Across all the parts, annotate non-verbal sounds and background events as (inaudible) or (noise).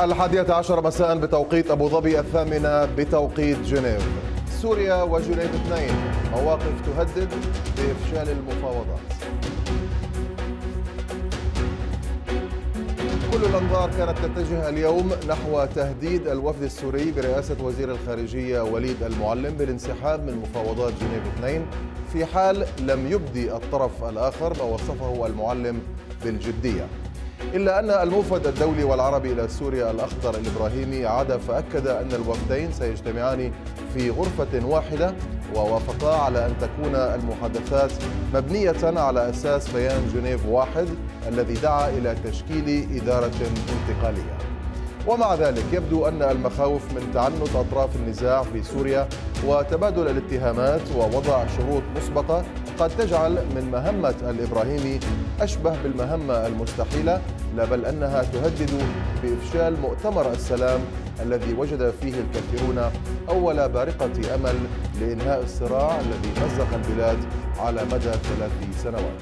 الحادية عشر مساء بتوقيت أبو ظبي الثامنة بتوقيت جنيف سوريا وجنيف اثنين مواقف تهدد بإفشال المفاوضات كل الأنظار كانت تتجه اليوم نحو تهديد الوفد السوري برئاسة وزير الخارجية وليد المعلم بالانسحاب من مفاوضات جنيف اثنين في حال لم يبدي الطرف الآخر ما وصفه المعلم بالجدية إلا أن الموفد الدولي والعربي إلى سوريا الأخضر الإبراهيمي عاد فأكد أن الوفدين سيجتمعان في غرفة واحدة ووافقا على أن تكون المحادثات مبنية على أساس بيان جنيف واحد الذي دعا إلى تشكيل إدارة انتقالية ومع ذلك يبدو أن المخاوف من تعنت أطراف النزاع في سوريا وتبادل الاتهامات ووضع شروط مسبقة قد تجعل من مهمة الإبراهيمي أشبه بالمهمة المستحيلة لا بل أنها تهدد بإفشال مؤتمر السلام الذي وجد فيه الكثيرون أول بارقة أمل لإنهاء الصراع الذي مزق البلاد على مدى ثلاث سنوات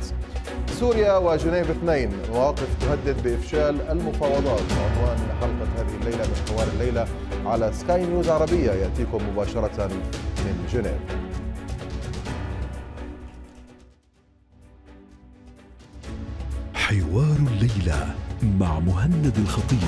سوريا وجنيف اثنين مواقف تهدد بإفشال المفاوضات عنوان حلقة هذه الليلة من حوار الليلة على سكاي نيوز عربية يأتيكم مباشرة من جنيف حوار الليله مع مهند الخطيب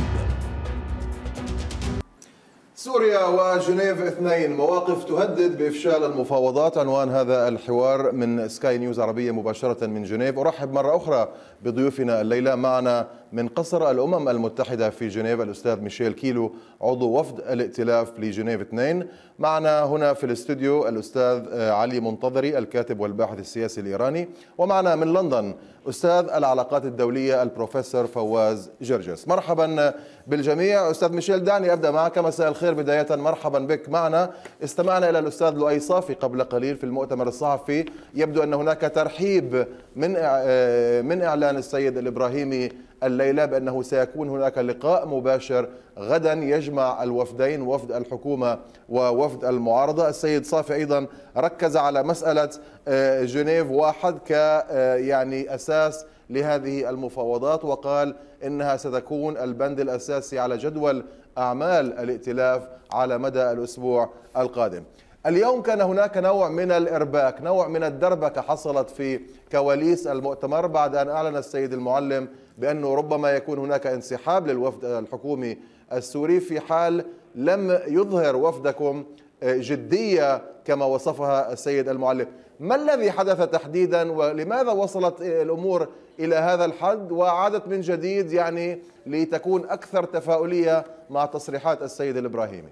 سوريا وجنيف اثنين مواقف تهدد بافشال المفاوضات عنوان هذا الحوار من سكاي نيوز عربيه مباشره من جنيف ارحب مره اخرى بضيوفنا الليله معنا من قصر الأمم المتحدة في جنيف الأستاذ ميشيل كيلو عضو وفد الائتلاف لجنيف 2 معنا هنا في الاستوديو الأستاذ آه، علي منتظري الكاتب والباحث السياسي الإيراني ومعنا من لندن أستاذ العلاقات الدولية البروفيسور فواز جرجس مرحبا بالجميع أستاذ ميشيل دعني أبدأ معك مساء الخير بداية مرحبا بك معنا استمعنا إلى الأستاذ لؤي صافي قبل قليل في المؤتمر الصحفي يبدو أن هناك ترحيب من آه، من إعلان السيد الإبراهيمي الليلة بأنه سيكون هناك لقاء مباشر غدا يجمع الوفدين وفد الحكومة ووفد المعارضة السيد صافي أيضا ركز على مسألة آه، جنيف واحد ك آه، يعني أساس لهذه المفاوضات وقال إنها ستكون البند الأساسي على جدول أعمال الائتلاف على مدى الأسبوع القادم اليوم كان هناك نوع من الإرباك نوع من الدربكة حصلت في كواليس المؤتمر بعد أن أعلن السيد المعلم بأنه ربما يكون هناك انسحاب للوفد الحكومي السوري في حال لم يظهر وفدكم آه، جدية كما وصفها السيد المعلم ما الذي حدث تحديدا ولماذا وصلت آه، الأمور إلى هذا الحد وعادت من جديد يعني لتكون أكثر تفاؤلية مع تصريحات السيد الإبراهيمي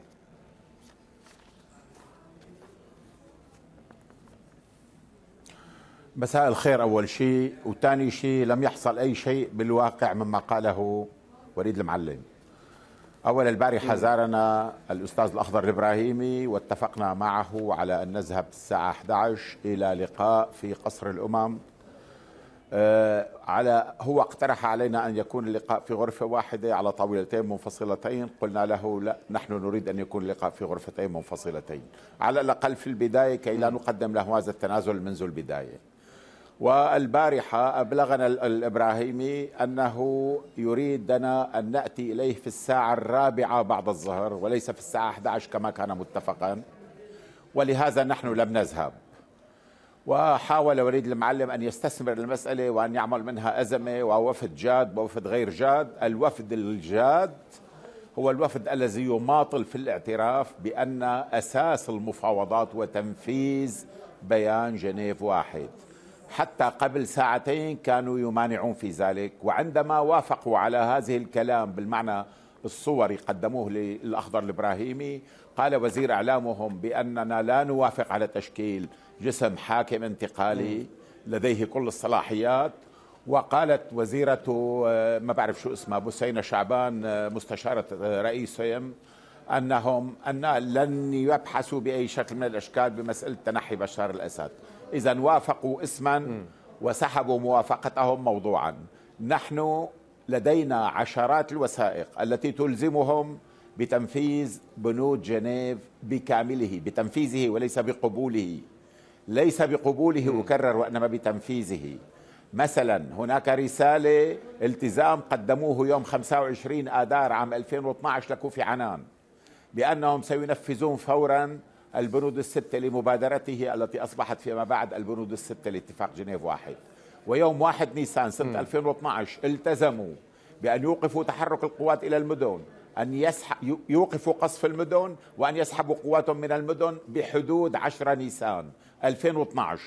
مساء الخير أول شيء وثاني شيء لم يحصل أي شيء بالواقع مما قاله وليد المعلم أول البارحة إيه. زارنا الأستاذ الأخضر الإبراهيمي واتفقنا معه على أن نذهب الساعة 11 إلى لقاء في قصر الأمم آه، على هو اقترح علينا أن يكون اللقاء في غرفة واحدة على طاولتين منفصلتين قلنا له لا نحن نريد أن يكون اللقاء في غرفتين منفصلتين على الأقل في البداية كي لا نقدم له هذا التنازل منذ البداية والبارحة أبلغنا الإبراهيمي أنه يريدنا أن نأتي إليه في الساعة الرابعة بعد الظهر وليس في الساعة 11 كما كان متفقا ولهذا نحن لم نذهب وحاول وليد المعلم أن يستثمر المسألة وأن يعمل منها أزمة ووفد جاد ووفد غير جاد الوفد الجاد هو الوفد الذي يماطل في الاعتراف بأن أساس المفاوضات وتنفيذ بيان جنيف واحد حتى قبل ساعتين كانوا يمانعون في ذلك وعندما وافقوا على هذه الكلام بالمعنى الصوري قدموه للأخضر الإبراهيمي قال وزير إعلامهم بأننا لا نوافق على تشكيل جسم حاكم انتقالي لديه كل الصلاحيات وقالت وزيرة آه، ما بعرف شو اسمها بوسينة شعبان آه، مستشارة آه، رئيسهم أنهم أن لن يبحثوا بأي شكل من الأشكال بمسألة تنحي بشار الأسد إذا وافقوا اسما وسحبوا موافقتهم موضوعا نحن لدينا عشرات الوثائق التي تلزمهم بتنفيذ بنود جنيف بكامله بتنفيذه وليس بقبوله ليس بقبوله أكرر وإنما بتنفيذه مثلا هناك رسالة التزام قدموه يوم 25 آذار عام 2012 لكوفي عنان بأنهم سينفذون فورا البنود الستة لمبادرته التي أصبحت فيما بعد البنود الستة لاتفاق جنيف واحد ويوم 1 نيسان سنة م. 2012 التزموا بأن يوقفوا تحرك القوات إلى المدن أن يسح... يوقفوا قصف المدن وأن يسحبوا قواتهم من المدن بحدود 10 نيسان 2012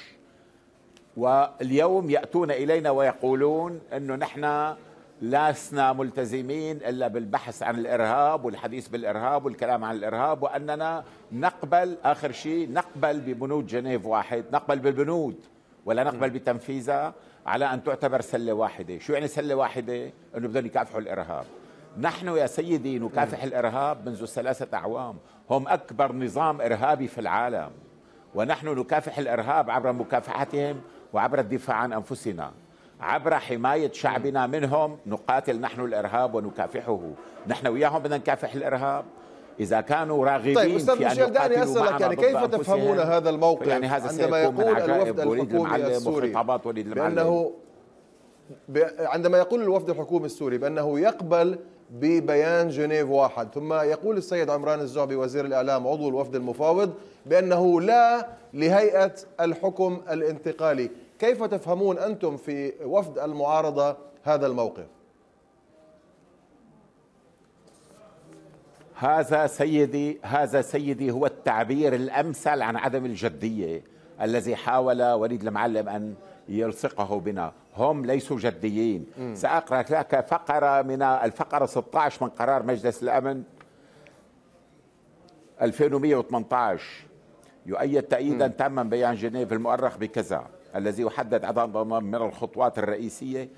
واليوم يأتون إلينا ويقولون أنه نحن لسنا ملتزمين الا بالبحث عن الارهاب والحديث بالارهاب والكلام عن الارهاب واننا نقبل اخر شيء نقبل ببنود جنيف واحد نقبل بالبنود ولا نقبل بتنفيذها على ان تعتبر سله واحده، شو يعني سله واحده؟ انه بدهم يكافحوا الارهاب. نحن يا سيدي نكافح الارهاب منذ ثلاثه اعوام، هم اكبر نظام ارهابي في العالم ونحن نكافح الارهاب عبر مكافحتهم وعبر الدفاع عن انفسنا. عبر حماية شعبنا منهم نقاتل نحن الإرهاب ونكافحه نحن وياهم بدنا نكافح الإرهاب إذا كانوا راغبين طيب أستاذ ميشيل دعني أسألك يعني كيف تفهمون هذا الموقف يعني هذا عندما يقول الوفد الحكومي السوري بأنه ب... عندما يقول الوفد الحكومي السوري بأنه يقبل ببيان جنيف واحد ثم يقول السيد عمران الزعبي وزير الإعلام عضو الوفد المفاوض بأنه لا لهيئة الحكم الانتقالي كيف تفهمون أنتم في وفد المعارضة هذا الموقف هذا سيدي هذا سيدي هو التعبير الأمثل عن عدم الجدية الذي حاول وليد المعلم أن يلصقه بنا هم ليسوا جديين م. سأقرأ لك فقرة من الفقرة 16 من قرار مجلس الأمن 2118 يؤيد تأييدا تاما بيان جنيف المؤرخ بكذا الذي يحدد عددا من الخطوات الرئيسية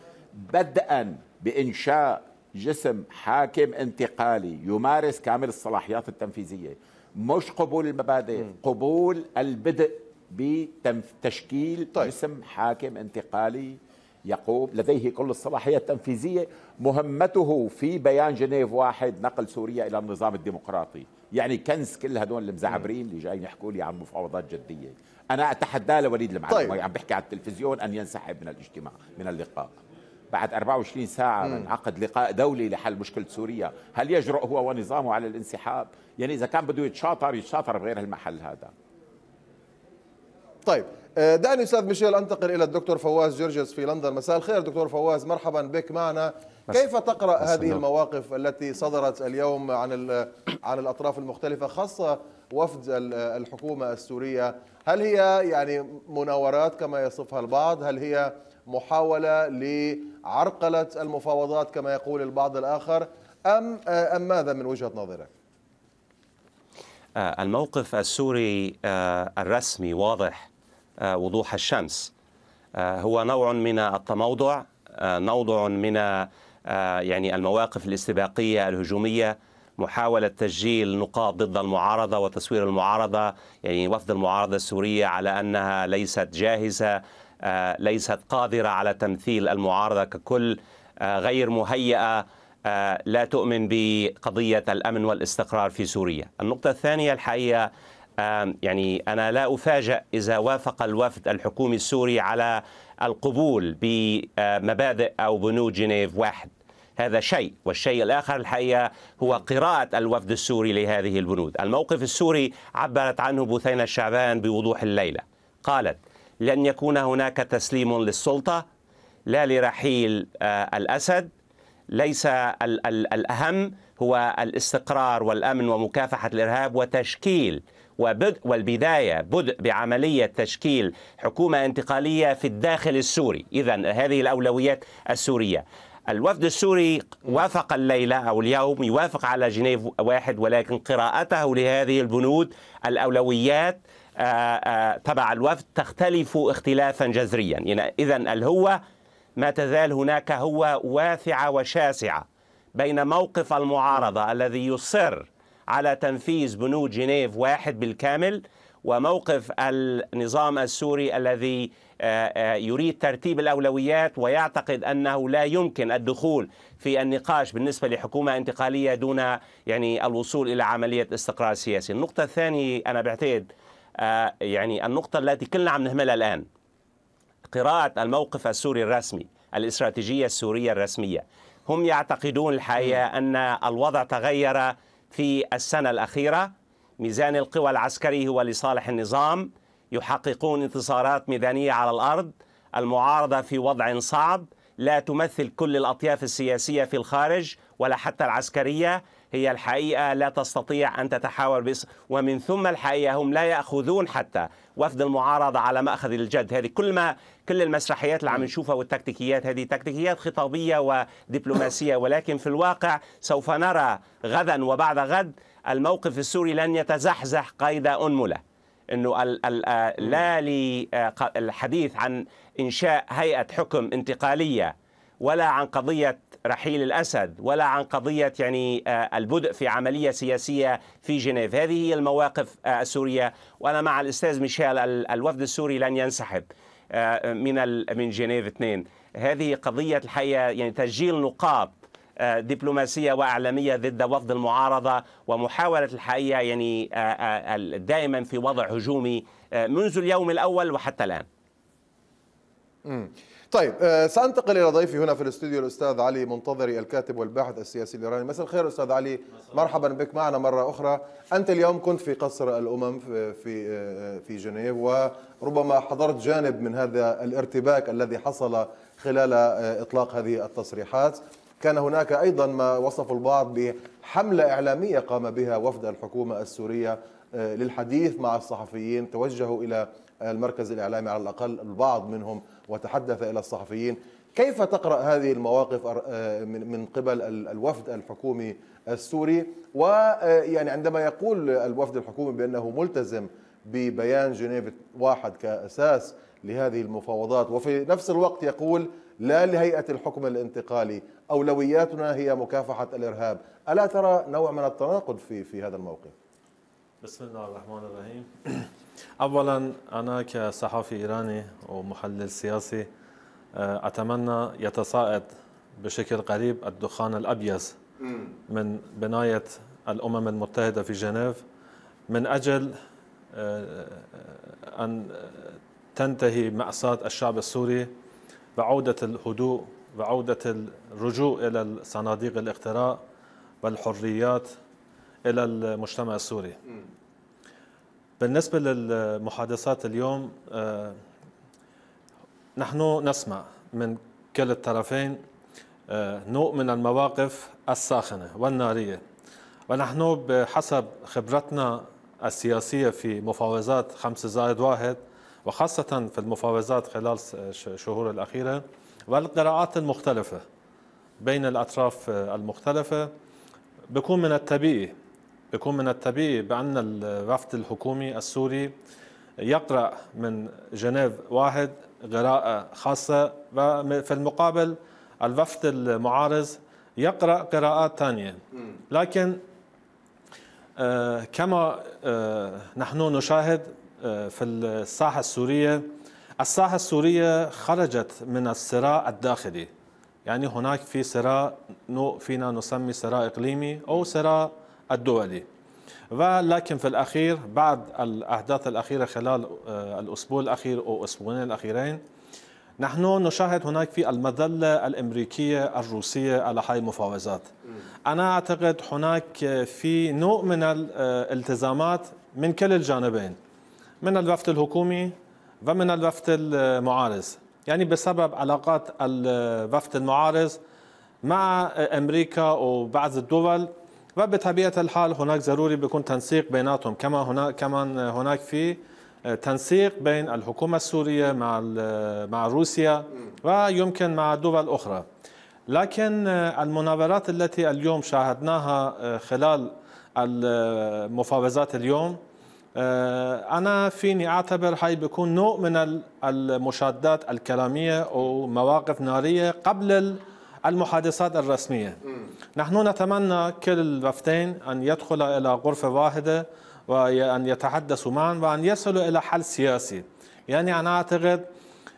بدءا بإنشاء جسم حاكم انتقالي يمارس كامل الصلاحيات التنفيذية مش قبول المبادئ قبول البدء بتشكيل طيب. جسم حاكم انتقالي يقوم لديه كل الصلاحية التنفيذية مهمته في بيان جنيف واحد نقل سوريا إلى النظام الديمقراطي يعني كنز كل هدول المزعبرين اللي جايين يحكوا لي عن مفاوضات جدية انا اتحدى لوليد المعلم طيب. عم بحكي على التلفزيون ان ينسحب من الاجتماع من اللقاء بعد 24 ساعة من عقد لقاء دولي لحل مشكلة سوريا هل يجرؤ هو ونظامه على الانسحاب؟ يعني إذا كان بده يتشاطر يتشاطر بغير المحل هذا طيب آه، دعني استاذ ميشيل انتقل الى الدكتور فواز جرجس في لندن مساء الخير دكتور فواز مرحبا بك معنا كيف تقرا هذه المواقف التي صدرت اليوم عن عن الاطراف المختلفه خاصه وفد الحكومه السوريه هل هي يعني مناورات كما يصفها البعض هل هي محاوله لعرقله المفاوضات كما يقول البعض الاخر ام آه، ام ماذا من وجهه نظرك آه، الموقف السوري الرسمي واضح آه، وضوح الشمس آه، هو نوع من التموضع آه، نوع من يعني المواقف الاستباقية الهجومية محاولة تسجيل نقاط ضد المعارضة وتصوير المعارضة يعني وفد المعارضة السورية على أنها ليست جاهزة ليست قادرة على تمثيل المعارضة ككل غير مهيئة لا تؤمن بقضية الأمن والاستقرار في سوريا النقطة الثانية الحقيقة يعني أنا لا أفاجأ إذا وافق الوفد الحكومي السوري على القبول بمبادئ أو بنود جنيف واحد هذا شيء والشيء الآخر الحقيقة هو قراءة الوفد السوري لهذه البنود الموقف السوري عبرت عنه بثينة الشعبان بوضوح الليلة قالت لن يكون هناك تسليم للسلطة لا لرحيل آه، الأسد ليس الأهم هو الاستقرار والأمن ومكافحة الإرهاب وتشكيل وبدء والبداية بدء بعملية تشكيل حكومة انتقالية في الداخل السوري إذا هذه الأولويات السورية الوفد السوري وافق الليلة أو اليوم يوافق على جنيف واحد ولكن قراءته لهذه البنود الأولويات آه، آه، تبع الوفد تختلف اختلافا جذريا إذا الهوة ما تزال هناك هوة واسعة وشاسعة بين موقف المعارضة الذي يصر على تنفيذ بنود جنيف واحد بالكامل وموقف النظام السوري الذي آه، آه، يريد ترتيب الاولويات ويعتقد انه لا يمكن الدخول في النقاش بالنسبه لحكومه انتقاليه دون يعني الوصول الى عمليه استقرار سياسي. النقطه الثانيه انا بعتقد آه، يعني النقطه التي كلنا عم نهملها الان قراءه الموقف السوري الرسمي، الاستراتيجيه السوريه الرسميه. هم يعتقدون الحقيقه ان الوضع تغير في السنة الأخيرة ميزان القوى العسكري هو لصالح النظام يحققون انتصارات ميدانية على الأرض المعارضة في وضع صعب لا تمثل كل الأطياف السياسية في الخارج ولا حتى العسكرية هي الحقيقة لا تستطيع أن تتحاور باسم ومن ثم الحقيقة هم لا يأخذون حتى وفد المعارضة على مأخذ الجد هذه كل ما كل المسرحيات اللي عم نشوفها والتكتيكيات هذه تكتيكيات خطابية ودبلوماسية (coughs) ولكن في الواقع سوف نرى غدا وبعد غد الموقف السوري لن يتزحزح قيد أنمله انه الـ الـ آه، لا للحديث آه، عن انشاء هيئه حكم انتقاليه ولا عن قضيه رحيل الاسد ولا عن قضيه يعني آه، البدء في عمليه سياسيه في جنيف، هذه هي المواقف آه، السوريه وانا مع الاستاذ ميشيل الوفد السوري لن ينسحب آه، من من جنيف 2 هذه قضيه الحقيقه يعني تسجيل نقاط دبلوماسية وإعلامية ضد وفد المعارضة ومحاولة الحقيقة يعني دائما في وضع هجومي منذ اليوم الأول وحتى الآن. طيب آه، سانتقل الى ضيفي هنا في الاستوديو الاستاذ علي منتظري الكاتب والباحث السياسي الايراني مساء الخير استاذ علي مرحبا بك معنا مره اخرى انت اليوم كنت في قصر الامم في في, آه، في جنيف وربما حضرت جانب من هذا الارتباك الذي حصل خلال آه، اطلاق هذه التصريحات كان هناك ايضا ما وصف البعض بحمله اعلاميه قام بها وفد الحكومه السوريه للحديث مع الصحفيين توجهوا الى المركز الإعلامي على الأقل البعض منهم وتحدث إلى الصحفيين كيف تقرأ هذه المواقف آه، من قبل الوفد الحكومي السوري ويعني آه، عندما يقول الوفد الحكومي بأنه ملتزم ببيان جنيف واحد كأساس لهذه المفاوضات وفي نفس الوقت يقول لا لهيئة الحكم الانتقالي أولوياتنا هي مكافحة الإرهاب ألا ترى نوع من التناقض في في هذا الموقف بسم الله الرحمن الرحيم اولا انا كصحفي ايراني ومحلل سياسي آه، اتمنى يتصاعد بشكل قريب الدخان الابيض من بنايه الامم المتحده في جنيف من اجل آه، ان تنتهي ماساه الشعب السوري بعوده الهدوء وعوده الرجوع الى صناديق الاقتراع والحريات الى المجتمع السوري بالنسبة للمحادثات اليوم آه، نحن نسمع من كلا الطرفين آه، نوع من المواقف الساخنة والنارية ونحن بحسب خبرتنا السياسية في مفاوضات خمسة زائد واحد وخاصة في المفاوضات خلال الشهور الأخيرة والقراءات المختلفة بين الأطراف آه، المختلفة بكون من الطبيعي بيكون من الطبيعي بأن الوفد الحكومي السوري يقرأ من جنيف واحد قراءة خاصة وفي المقابل الوفد المعارض يقرأ قراءات ثانية لكن آه، كما آه، نحن نشاهد آه، في الساحة السورية الساحة السورية خرجت من الصراع الداخلي يعني هناك في صراع فينا نسمي صراع إقليمي أو صراع الدولي ولكن في الأخير بعد الأحداث الأخيرة خلال آه، الأسبوع الأخير أو أسبوعين الأخيرين نحن نشاهد هناك في المظلة الأمريكية الروسية على هاي المفاوضات أنا أعتقد هناك في نوع من الالتزامات آه، من كل الجانبين من الوفد الحكومي ومن الوفد المعارض يعني بسبب علاقات الوفد آه، المعارض مع أمريكا وبعض الدول وبطبيعه الحال هناك ضروري بيكون تنسيق بيناتهم كما هناك كمان هناك في آه، تنسيق بين الحكومه السوريه مع مع روسيا ويمكن مع دول اخرى لكن آه، المناورات التي اليوم شاهدناها آه، خلال المفاوضات اليوم أنا فيني أعتبر هاي بيكون نوع من المشادات الكلامية ومواقف نارية قبل المحادثات الرسمية نحن نتمنى كل الوفدين أن يدخل إلى غرفة واحدة وأن يتحدثوا معا وأن يصلوا إلى حل سياسي يعني أنا أعتقد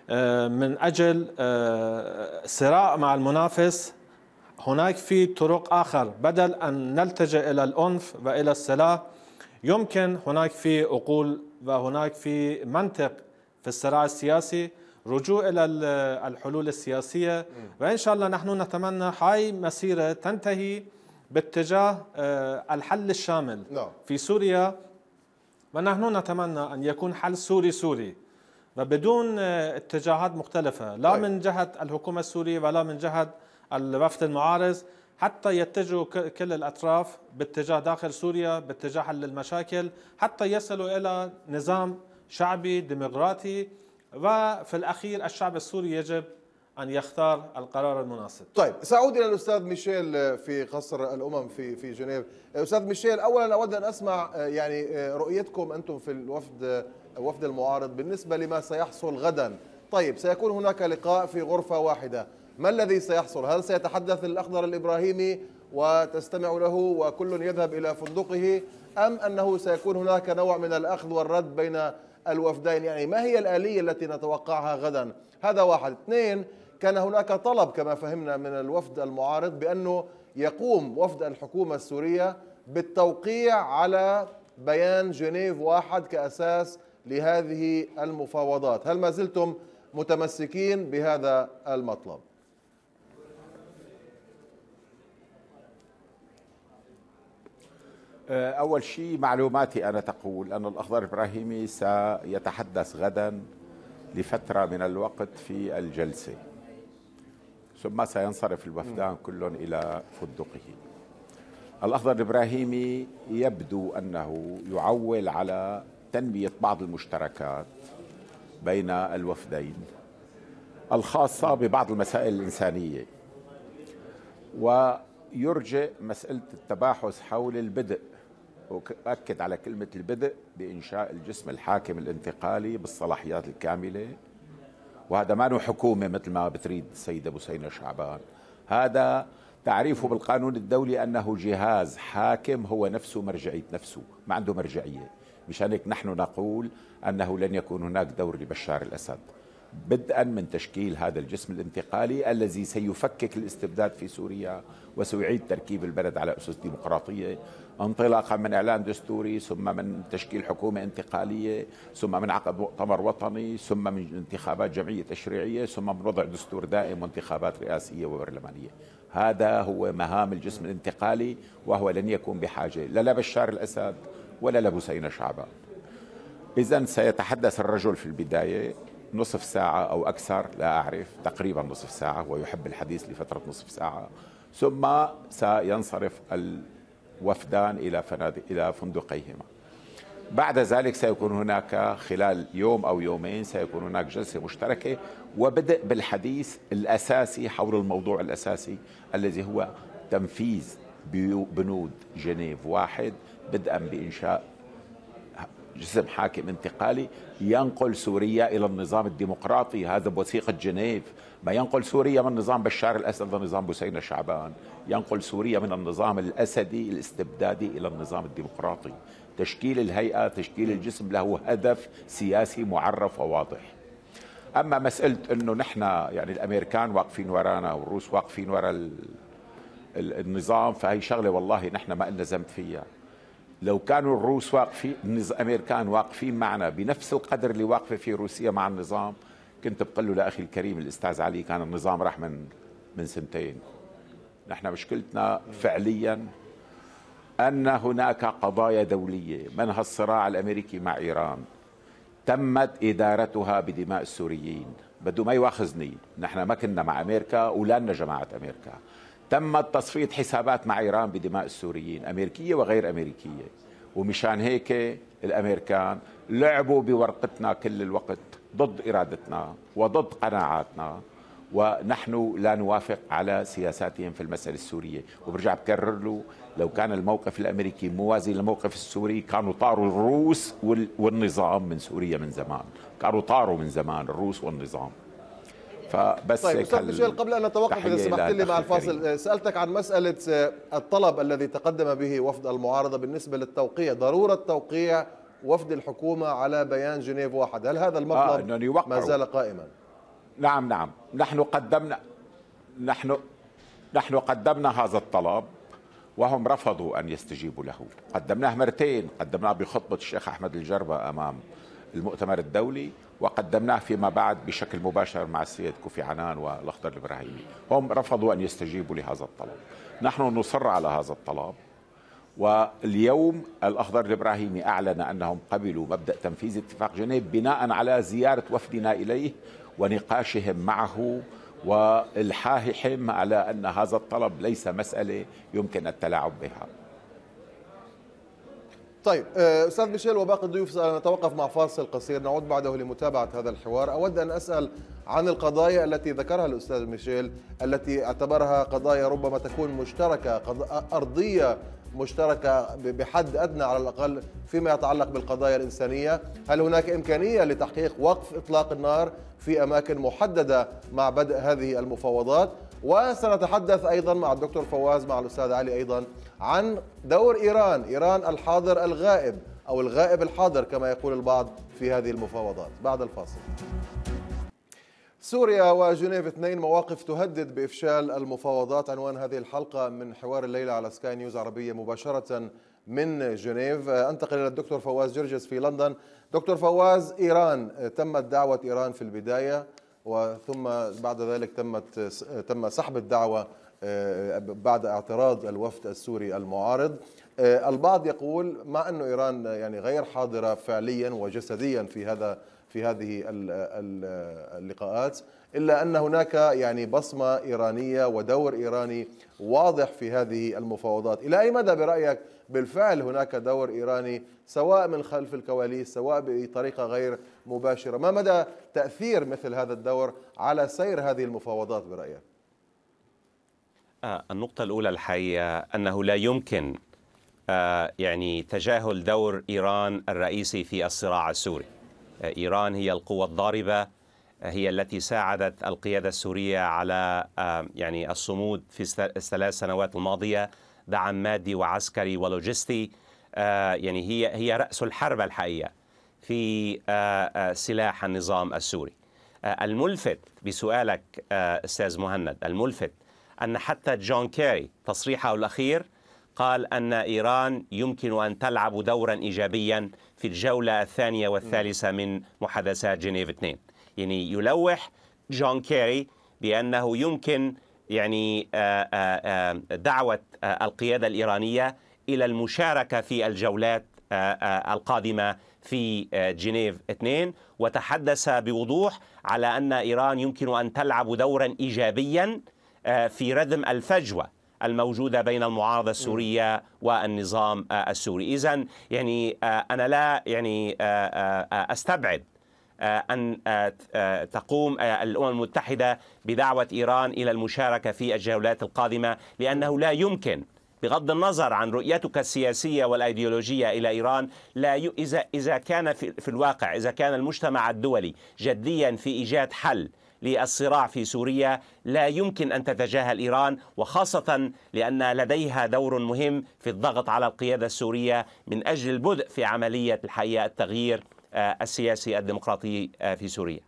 آه، من أجل آه، صراع مع المنافس هناك في طرق آخر بدل أن نلتجئ إلى العنف وإلى السلاح يمكن هناك في عقول وهناك في منطق في الصراع السياسي رجوع إلى الحلول السياسية وإن شاء الله نحن نتمنى هاي مسيرة تنتهي باتجاه آه، الحل الشامل نعم. في سوريا ونحن نتمنى أن يكون حل سوري سوري وبدون آه، اتجاهات مختلفة لا طيب. من جهة الحكومة السورية ولا من جهة الوفد المعارض حتى يتجهوا كل الأطراف باتجاه داخل سوريا باتجاه حل المشاكل حتى يصلوا إلى نظام شعبي ديمقراطي وفي الأخير الشعب السوري يجب أن يختار القرار المناسب طيب سأعود إلى الأستاذ ميشيل آه، في قصر الأمم في في جنيف آه، أستاذ ميشيل أولا أود أن أسمع آه، يعني رؤيتكم أنتم في الوفد وفد المعارض بالنسبة لما سيحصل غدا طيب سيكون هناك لقاء في غرفة واحدة ما الذي سيحصل هل سيتحدث الأخضر الإبراهيمي وتستمع له وكل يذهب إلى فندقه أم أنه سيكون هناك نوع من الأخذ والرد بين الوفدين يعني ما هي الآلية التي نتوقعها غدا هذا واحد اثنين كان هناك طلب كما فهمنا من الوفد المعارض بأنه يقوم وفد الحكومة السورية بالتوقيع على بيان جنيف واحد كأساس لهذه المفاوضات هل ما زلتم متمسكين بهذا المطلب؟ آه، أول شيء معلوماتي أنا تقول أن الأخضر إبراهيمي سيتحدث غدا لفترة من الوقت في الجلسة ثم سينصرف الوفدان كل إلى فندقه الأخضر الإبراهيمي يبدو أنه يعول على تنمية بعض المشتركات بين الوفدين الخاصة ببعض المسائل الإنسانية ويرجئ مسألة التباحث حول البدء وأكد على كلمة البدء بإنشاء الجسم الحاكم الانتقالي بالصلاحيات الكاملة وهذا ما حكومة مثل ما بتريد السيدة بوسينة شعبان هذا تعريفه بالقانون الدولي أنه جهاز حاكم هو نفسه مرجعية نفسه ما عنده مرجعية مشان هيك نحن نقول أنه لن يكون هناك دور لبشار الأسد بدءا من تشكيل هذا الجسم الانتقالي الذي سيفكك الاستبداد في سوريا وسيعيد تركيب البلد على أسس ديمقراطية انطلاقا من اعلان دستوري ثم من تشكيل حكومه انتقاليه ثم من عقد مؤتمر وطني ثم من انتخابات جمعيه تشريعيه ثم من وضع دستور دائم وانتخابات رئاسيه وبرلمانيه هذا هو مهام الجسم الانتقالي وهو لن يكون بحاجه لا لبشار الاسد ولا لبوسينا شعبان اذا سيتحدث الرجل في البدايه نصف ساعة أو أكثر لا أعرف تقريبا نصف ساعة ويحب الحديث لفترة نصف ساعة ثم سينصرف وفدان إلى, فنادق إلى فندقيهما بعد ذلك سيكون هناك خلال يوم أو يومين سيكون هناك جلسة مشتركة وبدء بالحديث الأساسي حول الموضوع الأساسي الذي هو تنفيذ بنود جنيف واحد بدءا بإنشاء جسم حاكم انتقالي ينقل سوريا إلى النظام الديمقراطي هذا بوثيقة جنيف ما ينقل سوريا من نظام بشار الأسد لنظام بوسينة شعبان ينقل سوريا من النظام الأسدي الاستبدادي إلى النظام الديمقراطي تشكيل الهيئة تشكيل الجسم له هدف سياسي معرف وواضح أما مسألة أنه نحن يعني الأمريكان واقفين ورانا والروس واقفين ورا النظام فهي شغلة والله نحن ما لنا ذنب فيها لو كانوا الروس واقفين الامريكان واقفين معنا بنفس القدر اللي واقفه فيه روسيا مع النظام كنت بقول له لاخي الكريم الاستاذ علي كان النظام راح من من سنتين نحن مشكلتنا فعليا ان هناك قضايا دوليه منها الصراع الامريكي مع ايران تمت ادارتها بدماء السوريين بده ما يواخذني نحن ما كنا مع امريكا ولا لنا جماعه امريكا تمت تصفيه حسابات مع ايران بدماء السوريين امريكيه وغير امريكيه ومشان هيك الامريكان لعبوا بورقتنا كل الوقت ضد إرادتنا وضد قناعاتنا ونحن لا نوافق على سياساتهم في المسألة السورية وبرجع بكرر له لو كان الموقف الأمريكي موازي للموقف السوري كانوا طاروا الروس والنظام من سوريا من زمان كانوا طاروا من زمان الروس والنظام فبس طيب استاذ ميشيل قبل ان نتوقف اذا سمحت لي مع الفاصل كريم. سالتك عن مساله آه، الطلب الذي تقدم به وفد المعارضه بالنسبه للتوقيع ضروره توقيع وفد الحكومة على بيان جنيف واحد هل هذا المطلب آه ما زال قائما نعم نعم نحن قدمنا نحن نحن قدمنا هذا الطلب وهم رفضوا أن يستجيبوا له قدمناه مرتين قدمناه بخطبة الشيخ أحمد الجربة أمام المؤتمر الدولي وقدمناه فيما بعد بشكل مباشر مع السيد كوفي عنان والأخضر الإبراهيمي هم رفضوا أن يستجيبوا لهذا الطلب نحن نصر على هذا الطلب واليوم الأخضر الإبراهيمي أعلن أنهم قبلوا مبدأ تنفيذ اتفاق جنيف بناء على زيارة وفدنا إليه ونقاشهم معه والحاههم على ان هذا الطلب ليس مساله يمكن التلاعب بها. طيب آه، استاذ ميشيل وباقي الضيوف سنتوقف مع فاصل قصير نعود بعده لمتابعه هذا الحوار، اود ان اسال عن القضايا التي ذكرها الاستاذ ميشيل التي اعتبرها قضايا ربما تكون مشتركه ارضيه مشتركه بحد ادنى على الاقل فيما يتعلق بالقضايا الانسانيه، هل هناك امكانيه لتحقيق وقف اطلاق النار في اماكن محدده مع بدء هذه المفاوضات؟ وسنتحدث ايضا مع الدكتور فواز مع الاستاذ علي ايضا عن دور ايران، ايران الحاضر الغائب او الغائب الحاضر كما يقول البعض في هذه المفاوضات بعد الفاصل. سوريا وجنيف اثنين مواقف تهدد بإفشال المفاوضات عنوان هذه الحلقة من حوار الليلة على سكاي نيوز عربية مباشرة من جنيف أنتقل إلى الدكتور فواز جرجس في لندن دكتور فواز إيران تمت دعوة إيران في البداية وثم بعد ذلك تمت تم سحب الدعوة آه، بعد اعتراض الوفد السوري المعارض آه، البعض يقول مع انه إيران يعني غير حاضرة فعليا وجسديا في هذا في هذه اللقاءات الا ان هناك يعني بصمه ايرانيه ودور ايراني واضح في هذه المفاوضات، الى اي مدى برايك بالفعل هناك دور ايراني سواء من خلف الكواليس سواء بطريقه غير مباشره، ما مدى تاثير مثل هذا الدور على سير هذه المفاوضات برايك؟ آه، النقطة الأولى الحقيقة أنه لا يمكن آه، يعني تجاهل دور إيران الرئيسي في الصراع السوري إيران هي القوة الضاربة هي التي ساعدت القيادة السورية على آه، يعني الصمود في الثلاث سنوات الماضية دعم مادي وعسكري ولوجستي آه، يعني هي هي رأس الحرب الحقيقة في آه، سلاح النظام السوري الملفت بسؤالك أستاذ مهند الملفت أن حتى جون كيري تصريحه الأخير قال أن إيران يمكن أن تلعب دورا إيجابيا في الجولة الثانية والثالثة من محادثات جنيف 2 يعني يلوح جون كيري بأنه يمكن يعني آه، آه، آه، دعوة القيادة الإيرانية إلى المشاركة في الجولات القادمة في جنيف 2 وتحدث بوضوح على أن إيران يمكن أن تلعب دورا إيجابيا في ردم الفجوة الموجودة بين المعارضة السورية والنظام آه، السوري إذا يعني آه، أنا لا يعني آه، أستبعد أن تقوم الأمم المتحدة بدعوة إيران إلى المشاركة في الجولات القادمة لأنه لا يمكن بغض النظر عن رؤيتك السياسية والأيديولوجية إلى إيران لا ي... إذا إذا كان في... في الواقع إذا كان المجتمع الدولي جديا في إيجاد حل للصراع في سوريا لا يمكن أن تتجاهل إيران وخاصة لأن لديها دور مهم في الضغط على القيادة السورية من أجل البدء في عملية الحقيقة التغيير آه، السياسي الديمقراطي آه، في سوريا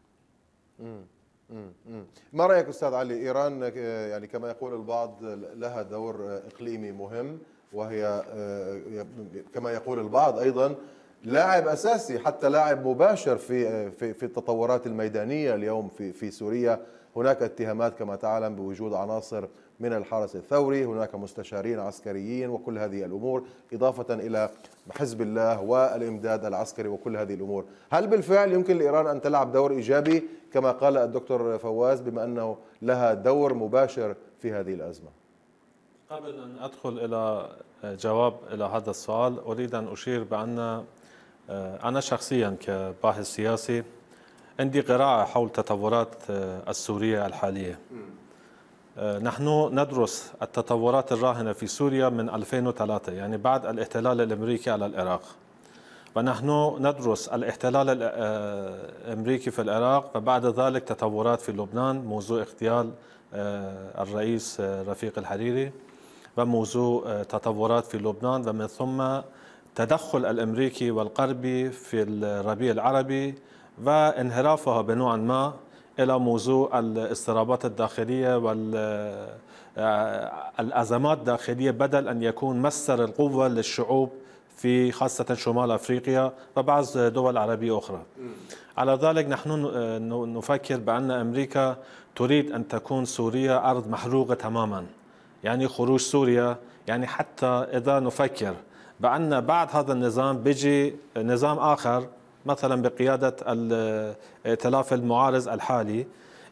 ما رأيك أستاذ علي إيران آه، يعني كما يقول البعض لها دور إقليمي مهم وهي كما يقول البعض أيضا لاعب اساسي حتى لاعب مباشر في في في التطورات الميدانيه اليوم في في سوريا هناك اتهامات كما تعلم بوجود عناصر من الحرس الثوري هناك مستشارين عسكريين وكل هذه الامور اضافه الى حزب الله والامداد العسكري وكل هذه الامور هل بالفعل يمكن لايران ان تلعب دور ايجابي كما قال الدكتور فواز بما انه لها دور مباشر في هذه الازمه قبل ان ادخل الى جواب الى هذا السؤال اريد ان اشير بان آه، أنا شخصيا كباحث سياسي عندي قراءة حول تطورات آه، السورية الحالية آه، نحن ندرس التطورات الراهنة في سوريا من 2003 يعني بعد الاحتلال الأمريكي على العراق ونحن ندرس الاحتلال الأمريكي في العراق وبعد ذلك تطورات في لبنان موضوع اغتيال الرئيس رفيق الحريري وموضوع تطورات في لبنان ومن ثم التدخل الامريكي والغربي في الربيع العربي وانحرافها بنوع ما الى موضوع الاضطرابات الداخليه والازمات آه، الداخليه بدل ان يكون مصدر القوه للشعوب في خاصة شمال أفريقيا وبعض دول عربية أخرى على ذلك نحن آه، نفكر بأن أمريكا تريد أن تكون سوريا أرض محروقة تماما يعني خروج سوريا يعني حتى إذا نفكر بأن بعد هذا النظام بيجي نظام آخر مثلا بقيادة الائتلاف المعارض الحالي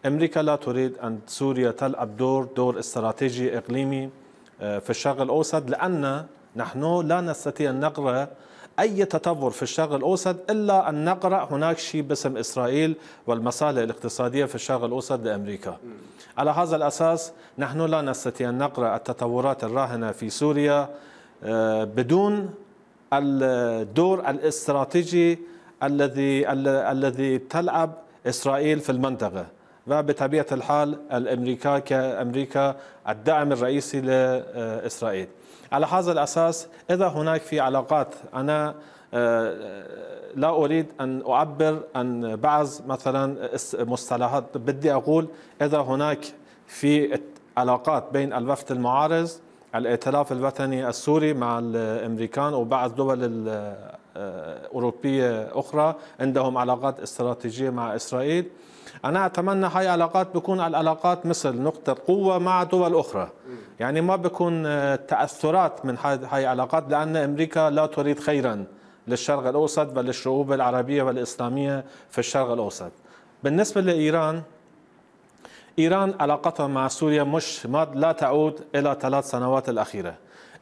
أمريكا لا تريد أن سوريا تلعب دور دور استراتيجي إقليمي آه، في الشرق الأوسط لأن نحن لا نستطيع أن نقرأ أي تطور في الشرق الأوسط إلا أن نقرأ هناك شيء باسم إسرائيل والمصالح الاقتصادية في الشرق الأوسط لأمريكا على هذا الأساس نحن لا نستطيع أن نقرأ التطورات الراهنة في سوريا آه، بدون الدور الاستراتيجي الذي الذي تلعب اسرائيل في المنطقه وبطبيعه الحال الامريكا كامريكا الدعم الرئيسي لاسرائيل على هذا الاساس اذا هناك في علاقات انا آه، لا اريد ان اعبر عن بعض مثلا مصطلحات بدي اقول اذا هناك في علاقات بين الوفد المعارض الائتلاف الوطني السوري مع الامريكان وبعض دول اوروبيه اخرى عندهم علاقات استراتيجيه مع اسرائيل انا اتمنى هاي علاقات بكون العلاقات مثل نقطه قوه مع دول اخرى يعني ما بكون تاثرات من هاي علاقات لان امريكا لا تريد خيرا للشرق الاوسط بل للشعوب العربيه والاسلاميه في الشرق الاوسط بالنسبه لايران إيران علاقتها مع سوريا مش لا تعود إلى ثلاث سنوات الأخيرة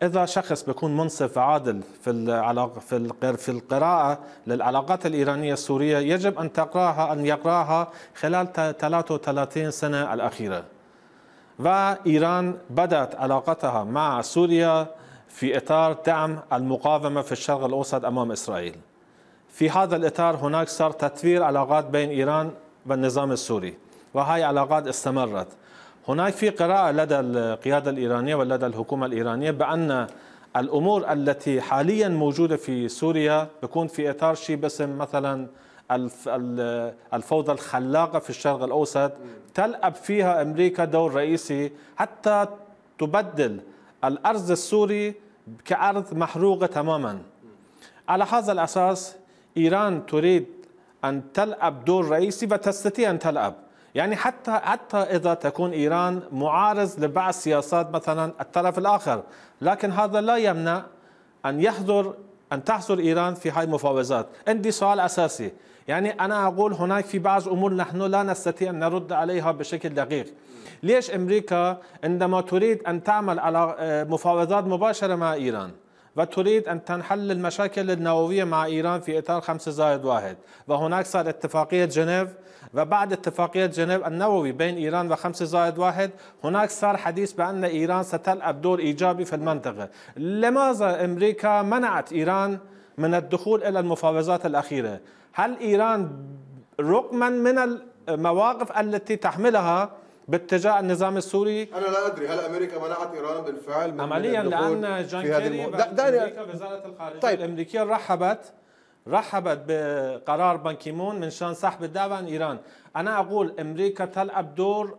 إذا شخص بيكون منصف عادل في العلاقة في في القراءة للعلاقات الإيرانية السورية يجب أن تقراها أن يقراها خلال 33 سنة الأخيرة وإيران بدأت علاقتها مع سوريا في إطار دعم المقاومة في الشرق الأوسط أمام إسرائيل في هذا الإطار هناك صار تطوير علاقات بين إيران والنظام السوري وهي علاقات استمرت هناك في قراءة لدى القيادة الإيرانية ولدى الحكومة الإيرانية بأن الأمور التي حاليا موجودة في سوريا بكون في إطار شيء باسم مثلا الفوضى الخلاقة في الشرق الأوسط تلعب فيها أمريكا دور رئيسي حتى تبدل الأرز السوري كأرض محروقة تماما على هذا الأساس إيران تريد أن تلعب دور رئيسي وتستطيع أن تلعب يعني حتى حتى إذا تكون إيران معارض لبعض سياسات مثلا الطرف الآخر لكن هذا لا يمنع أن يحضر أن تحضر إيران في هاي المفاوضات عندي سؤال أساسي يعني أنا أقول هناك في بعض أمور نحن لا نستطيع أن نرد عليها بشكل دقيق ليش أمريكا عندما تريد أن تعمل على آه، مفاوضات مباشرة مع إيران وتريد أن تنحل المشاكل النووية مع إيران في إطار 5+1 زائد وهناك صار اتفاقية جنيف وبعد اتفاقية جنيف النووي بين إيران وخمسة زائد واحد هناك صار حديث بأن إيران ستلعب دور إيجابي في المنطقة لماذا أمريكا منعت إيران من الدخول إلى المفاوضات الأخيرة هل إيران رقما من المواقف التي تحملها باتجاه النظام السوري انا لا ادري هل امريكا منعت ايران بالفعل من عمليا لان جان كيري المو... وزاره الخارجيه طيب. الامريكيه رحبت رحبت بقرار بنكيمون من شان سحب الدعوة عن إيران أنا أقول أمريكا تلعب دور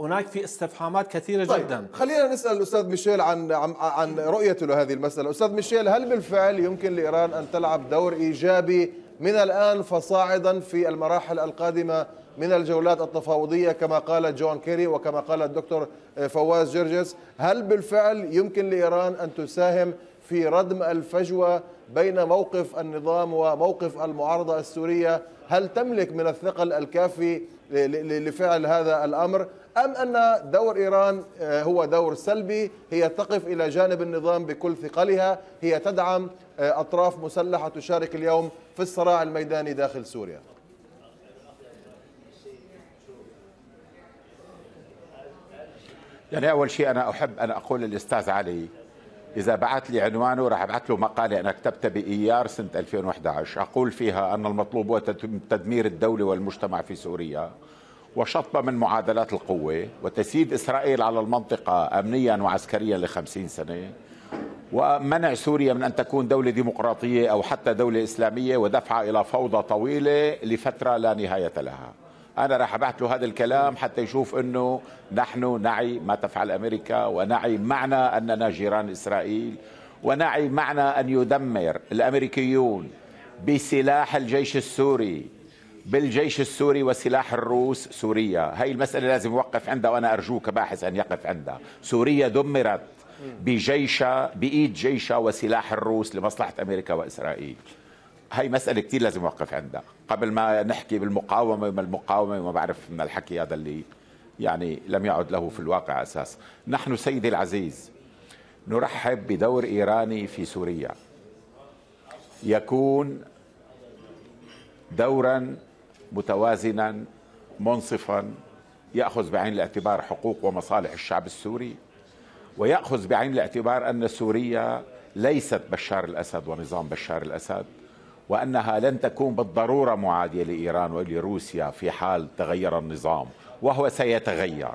هناك في استفهامات كثيرة طيب. جدا خلينا نسأل الأستاذ ميشيل عن, عن, عن رؤيته لهذه المسألة أستاذ ميشيل هل بالفعل يمكن لإيران أن تلعب دور إيجابي من الآن فصاعدا في المراحل القادمة من الجولات التفاوضية كما قال جون كيري وكما قال الدكتور فواز جرجس هل بالفعل يمكن لإيران أن تساهم في ردم الفجوة بين موقف النظام وموقف المعارضة السورية هل تملك من الثقل الكافي لفعل هذا الأمر أم أن دور إيران آه، هو دور سلبي هي تقف إلى جانب النظام بكل ثقلها هي تدعم آه، أطراف مسلحة تشارك اليوم في الصراع الميداني داخل سوريا يعني أول شيء أنا أحب أن أقول للأستاذ علي إذا بعت لي عنوانه راح أبعث له مقالة أنا كتبتها بإيار سنة 2011 أقول فيها أن المطلوب هو تدمير الدولة والمجتمع في سوريا وشطبة من معادلات القوة وتسييد إسرائيل على المنطقة أمنيا وعسكريا لخمسين سنة ومنع سوريا من أن تكون دولة ديمقراطية أو حتى دولة إسلامية ودفعها إلى فوضى طويلة لفترة لا نهاية لها أنا راح أبعث له هذا الكلام حتى يشوف أنه نحن نعي ما تفعل أمريكا ونعي معنى أننا جيران إسرائيل ونعي معنى أن يدمر الأمريكيون بسلاح الجيش السوري بالجيش السوري وسلاح الروس سوريا هاي المسألة لازم يوقف عندها وأنا ارجوك كباحث أن يقف عندها سوريا دمرت بجيشها بإيد جيشها وسلاح الروس لمصلحة أمريكا وإسرائيل هاي مسألة كتير لازم نوقف عندها قبل ما نحكي بالمقاومة وما المقاومة وما بعرف من الحكي هذا اللي يعني لم يعد له في الواقع أساس نحن سيدي العزيز نرحب بدور إيراني في سوريا يكون دورا متوازنا منصفا ياخذ بعين الاعتبار حقوق ومصالح الشعب السوري وياخذ بعين الاعتبار ان سوريا ليست بشار الاسد ونظام بشار الاسد وأنها لن تكون بالضرورة معادية لإيران ولروسيا في حال تغير النظام وهو سيتغير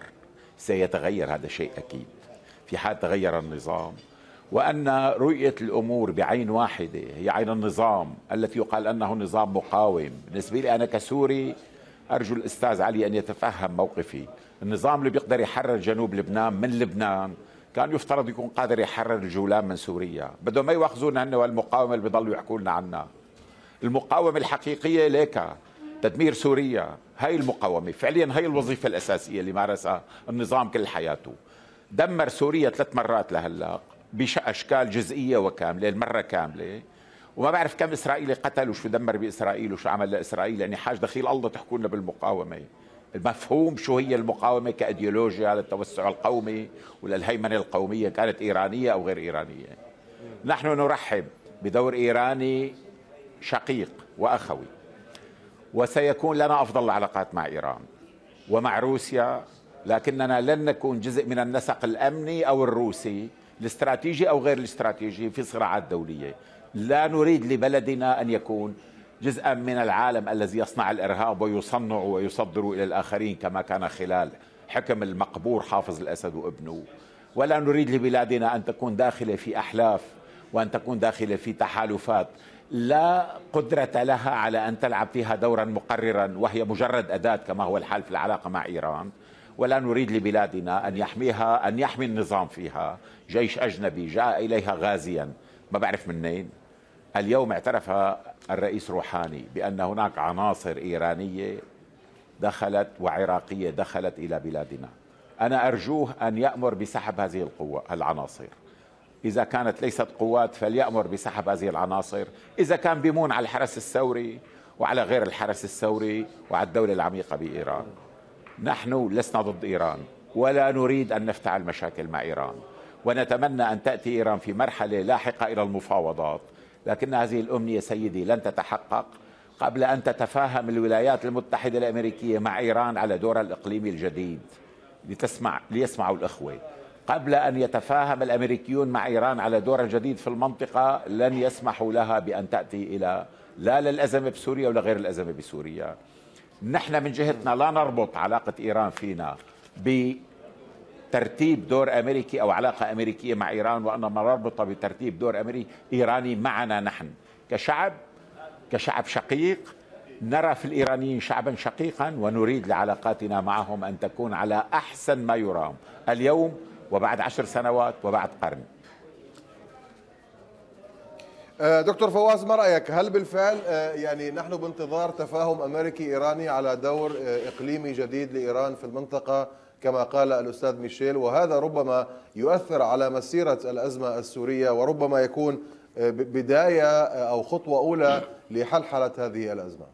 سيتغير هذا شيء أكيد في حال تغير النظام وأن رؤية الأمور بعين واحدة هي عين النظام التي يقال أنه نظام مقاوم بالنسبة لي أنا كسوري أرجو الأستاذ علي أن يتفهم موقفي النظام اللي بيقدر يحرر جنوب لبنان من لبنان كان يفترض يكون قادر يحرر الجولان من سوريا بدهم ما يواخذونا هن والمقاومه اللي بيضلوا يحكوا لنا عنها المقاومة الحقيقية لك تدمير سوريا هاي المقاومة فعليا هاي الوظيفة الأساسية اللي مارسها النظام كل حياته دمر سوريا ثلاث مرات لهلا بأشكال جزئية وكاملة المرة كاملة وما بعرف كم إسرائيلي قتل وشو دمر بإسرائيل وشو عمل لإسرائيل يعني حاج دخيل الله تحكوا لنا بالمقاومة المفهوم شو هي المقاومة كأيديولوجيا للتوسع القومي وللهيمنة القومية كانت إيرانية أو غير إيرانية نحن نرحب بدور إيراني شقيق واخوي وسيكون لنا افضل العلاقات مع ايران ومع روسيا لكننا لن نكون جزء من النسق الامني او الروسي الاستراتيجي او غير الاستراتيجي في صراعات دوليه لا نريد لبلدنا ان يكون جزءا من العالم الذي يصنع الارهاب ويصنع ويصدر الى الاخرين كما كان خلال حكم المقبور حافظ الاسد وابنه ولا نريد لبلادنا ان تكون داخله في احلاف وان تكون داخله في تحالفات لا قدرة لها على أن تلعب فيها دورا مقررا وهي مجرد أداة كما هو الحال في العلاقة مع إيران ولا نريد لبلادنا أن يحميها أن يحمي النظام فيها جيش أجنبي جاء إليها غازيا ما بعرف منين اليوم اعترف الرئيس روحاني بأن هناك عناصر إيرانية دخلت وعراقية دخلت إلى بلادنا أنا أرجوه أن يأمر بسحب هذه القوة العناصر إذا كانت ليست قوات فليأمر بسحب هذه العناصر إذا كان بيمون على الحرس الثوري وعلى غير الحرس الثوري وعلى الدولة العميقة بإيران نحن لسنا ضد إيران ولا نريد أن نفتعل مشاكل مع إيران ونتمنى أن تأتي إيران في مرحلة لاحقة إلى المفاوضات لكن هذه الأمنية سيدي لن تتحقق قبل أن تتفاهم الولايات المتحدة الأمريكية مع إيران على دورها الإقليمي الجديد لتسمع ليسمعوا الإخوة قبل أن يتفاهم الأمريكيون مع إيران على دور جديد في المنطقة لن يسمحوا لها بأن تأتي إلى لا للأزمة بسوريا ولا غير الأزمة بسوريا نحن من جهتنا لا نربط علاقة إيران فينا بترتيب دور أمريكي أو علاقة أمريكية مع إيران وأنما نربطها بترتيب دور أمريكي إيراني معنا نحن كشعب كشعب شقيق نرى في الإيرانيين شعبا شقيقا ونريد لعلاقاتنا معهم أن تكون على أحسن ما يرام اليوم وبعد عشر سنوات وبعد قرن أه، دكتور فواز ما رايك هل بالفعل أه، يعني نحن بانتظار تفاهم امريكي ايراني على دور أه، اقليمي جديد لايران في المنطقه كما قال الاستاذ ميشيل وهذا ربما يؤثر على مسيره الازمه السوريه وربما يكون بدايه او خطوه اولى لحلحله هذه الازمه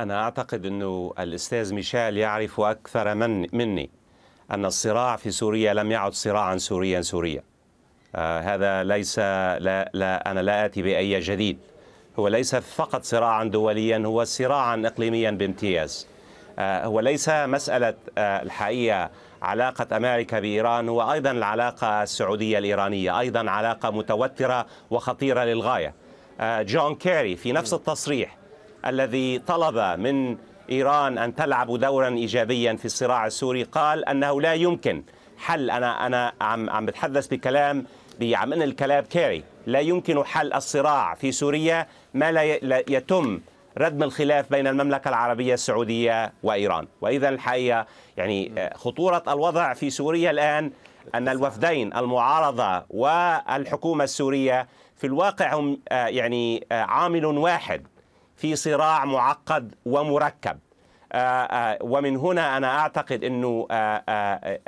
انا اعتقد انه الاستاذ ميشيل يعرف اكثر من مني أن الصراع في سوريا لم يعد صراعا سوريا سوريا آه هذا ليس لا, لا أنا لا آتي بأي جديد هو ليس فقط صراعا دوليا هو صراعا إقليميا بامتياز آه هو ليس مسألة آه الحقيقة علاقة أمريكا بإيران هو أيضا العلاقة السعودية الإيرانية أيضا علاقة متوترة وخطيرة للغاية آه، جون كيري في نفس التصريح الذي طلب من ايران ان تلعب دورا ايجابيا في الصراع السوري قال انه لا يمكن حل انا انا عم عم بتحدث بكلام عم ان الكلام كاري لا يمكن حل الصراع في سوريا ما لا يتم ردم الخلاف بين المملكة العربية السعودية وإيران وإذا الحقيقة يعني خطورة الوضع في سوريا الآن أن الوفدين المعارضة والحكومة السورية في الواقع هم آه، يعني آه، عامل واحد في صراع معقد ومركب آه، آه، ومن هنا انا اعتقد انه آه،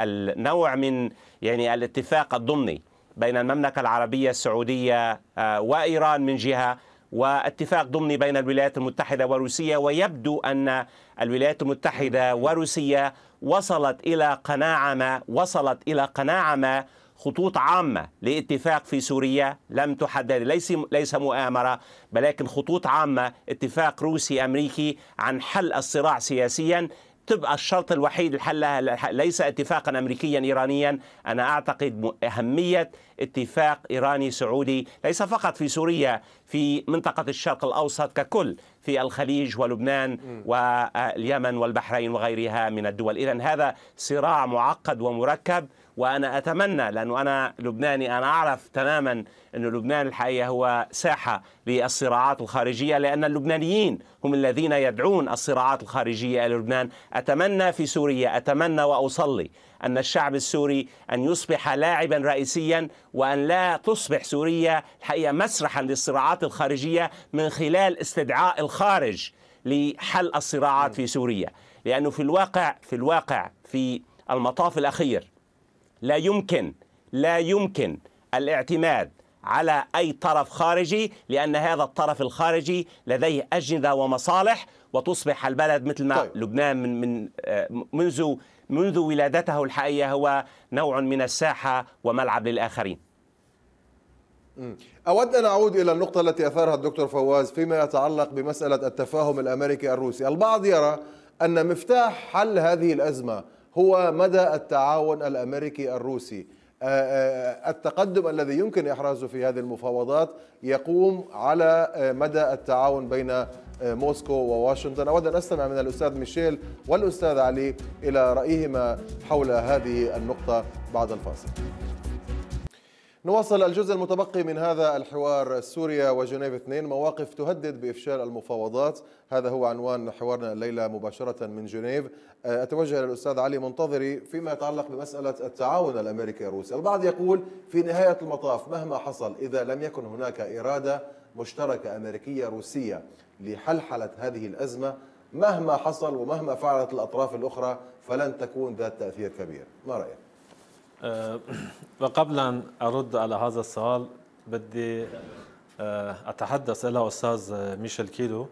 النوع من يعني الاتفاق الضمني بين المملكه العربيه السعوديه وايران من جهه واتفاق ضمني بين الولايات المتحده وروسيا ويبدو ان الولايات المتحده وروسيا وصلت الى قناعه ما وصلت الى قناعه ما خطوط عامة لاتفاق في سوريا لم تحدد ليس ليس مؤامرة ولكن خطوط عامة اتفاق روسي أمريكي عن حل الصراع سياسيا تبقى الشرط الوحيد لحلها ليس اتفاقا امريكيا ايرانيا انا اعتقد اهميه اتفاق ايراني سعودي ليس فقط في سوريا في منطقه الشرق الاوسط ككل في الخليج ولبنان واليمن والبحرين وغيرها من الدول إذا هذا صراع معقد ومركب وأنا أتمنى لأنه أنا لبناني أنا أعرف تماما أن لبنان الحقيقة هو ساحة للصراعات الخارجية لأن اللبنانيين هم الذين يدعون الصراعات الخارجية إلى لبنان أتمنى في سوريا أتمنى وأصلي أن الشعب السوري أن يصبح لاعبا رئيسيا وأن لا تصبح سوريا الحقيقة مسرحا للصراعات الخارجية من خلال استدعاء الخارج لحل الصراعات في سوريا لأنه في الواقع في الواقع في المطاف الأخير لا يمكن لا يمكن الاعتماد على أي طرف خارجي لأن هذا الطرف الخارجي لديه أجندة ومصالح وتصبح البلد مثل ما طيب. لبنان من, من آه، منذ منذ ولادته الحقيقة هو نوع من الساحة وملعب للآخرين أود أن أعود إلى النقطة التي أثارها الدكتور فواز فيما يتعلق بمسألة التفاهم الأمريكي الروسي البعض يرى أن مفتاح حل هذه الأزمة هو مدى التعاون الأمريكي الروسي آه، آه، التقدم الذي يمكن إحرازه في هذه المفاوضات يقوم على آه، مدى التعاون بين موسكو وواشنطن أود أن أستمع من الأستاذ ميشيل والأستاذ علي إلى رأيهما حول هذه النقطة بعد الفاصل نواصل الجزء المتبقي من هذا الحوار سوريا وجنيف 2 مواقف تهدد بإفشال المفاوضات هذا هو عنوان حوارنا الليلة مباشرة من جنيف أه، أتوجه للأستاذ علي منتظري فيما يتعلق بمسألة التعاون الأمريكي الروسي البعض يقول في نهاية المطاف مهما حصل إذا لم يكن هناك إرادة مشتركة أمريكية روسية لحلحلة هذه الأزمة مهما حصل ومهما فعلت الأطراف الأخرى فلن تكون ذات تأثير كبير ما رأيك؟ أه، وقبل أن أرد على هذا السؤال بدي أه، أتحدث إلى أستاذ أه، ميشيل كيلو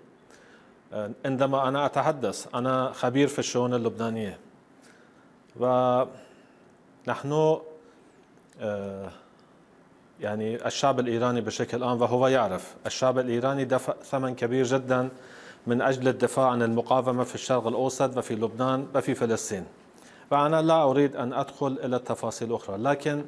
عندما أنا أتحدث أنا خبير في الشؤون اللبنانية ونحن يعني الشعب الإيراني بشكل عام وهو يعرف الشعب الإيراني دفع ثمن كبير جدا من أجل الدفاع عن المقاومة في الشرق الأوسط وفي لبنان وفي فلسطين فأنا لا أريد أن أدخل إلى التفاصيل الأخرى لكن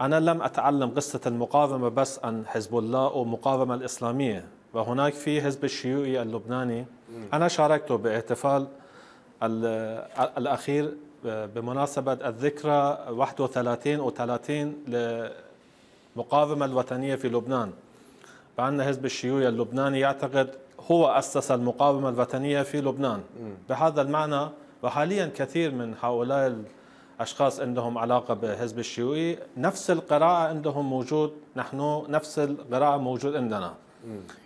أنا لم أتعلم قصة المقاومة بس عن حزب الله أو المقاومة الإسلامية وهناك في حزب الشيوعي اللبناني أنا شاركت باحتفال الأخير بمناسبة الذكرى 31 و 30 المقاومة الوطنية في لبنان فعندنا حزب الشيوعي اللبناني يعتقد هو أسس المقاومة الوطنية في لبنان بهذا المعنى وحاليا كثير من هؤلاء أشخاص عندهم علاقة بحزب الشيوعي نفس القراءة عندهم موجود نحن نفس القراءة موجود عندنا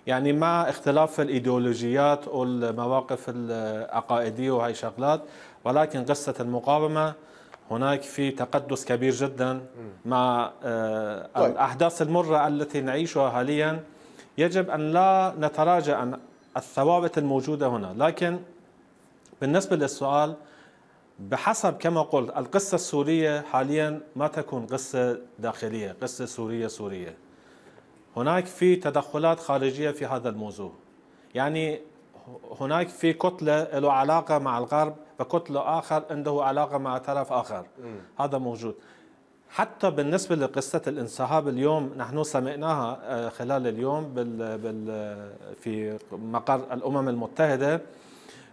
يعني مع اختلاف الإيديولوجيات والمواقف العقائدية وهي شغلات ولكن قصة المقاومة هناك في تقدس كبير جدا مع آه، طيب. الأحداث المرة التي نعيشها حاليا يجب أن لا نتراجع عن الثوابت الموجودة هنا لكن بالنسبة للسؤال بحسب كما قلت القصة السورية حاليا ما تكون قصة داخلية قصة سورية سورية هناك في تدخلات خارجية في هذا الموضوع يعني هناك في كتلة له علاقة مع الغرب بقتل آخر عنده علاقة مع طرف آخر م. هذا موجود حتى بالنسبة لقصة الانسحاب اليوم نحن سمعناها آه، خلال اليوم بال بال في مقر الأمم المتحدة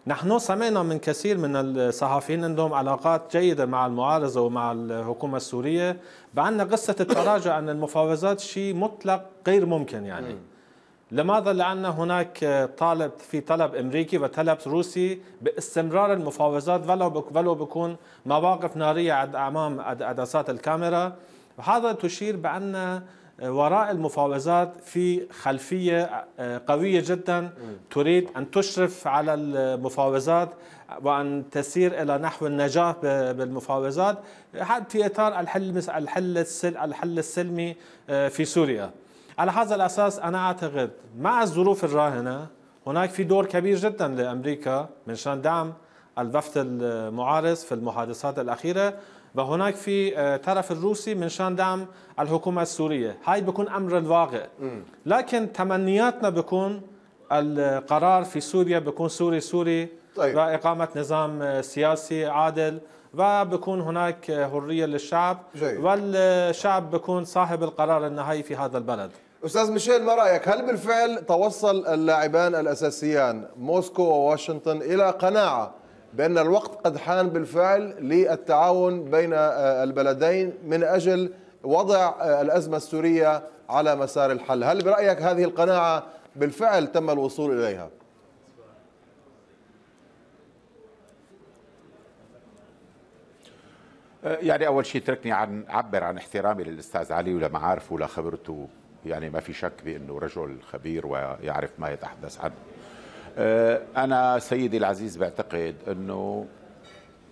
نحن سمعنا من كثير من الصحفيين عندهم علاقات جيدة مع المعارضة ومع الحكومة السورية بأن قصة التراجع عن المفاوضات شيء مطلق غير ممكن يعني م. لماذا؟ لأن هناك طالب في طلب أمريكي وطلب روسي باستمرار المفاوضات ولو ولو بكون مواقف نارية أمام عدسات الكاميرا وهذا تشير بأن آه، وراء المفاوضات في خلفية آه، قوية جدا تريد أن تشرف على المفاوضات وأن تسير إلى نحو النجاح بالمفاوضات في إطار الحل الحل السلمي آه، في سوريا على هذا الأساس أنا أعتقد مع الظروف الراهنة هناك في دور كبير جدا لأمريكا من شان دعم الوفد المعارض في المحادثات الأخيرة وهناك في آه، طرف الروسي من شان دعم الحكومة السورية هاي بيكون أمر الواقع لكن تمنياتنا بيكون القرار في سوريا بيكون سوري سوري طيب. وإقامة نظام آه، سياسي عادل وبكون هناك آه، حريه للشعب جيد. والشعب بكون صاحب القرار النهائي في هذا البلد استاذ ميشيل ما رايك هل بالفعل توصل اللاعبان الاساسيان موسكو وواشنطن الى قناعه بان الوقت قد حان بالفعل للتعاون بين آه، البلدين من اجل وضع آه، الازمه السوريه على مسار الحل هل برايك هذه القناعه بالفعل تم الوصول اليها آه، يعني اول شيء تركني عن اعبر عن احترامي للاستاذ علي ولمعارفه ولخبرته يعني ما في شك بأنه رجل خبير ويعرف ما يتحدث عنه آه، أنا سيدي العزيز بعتقد أنه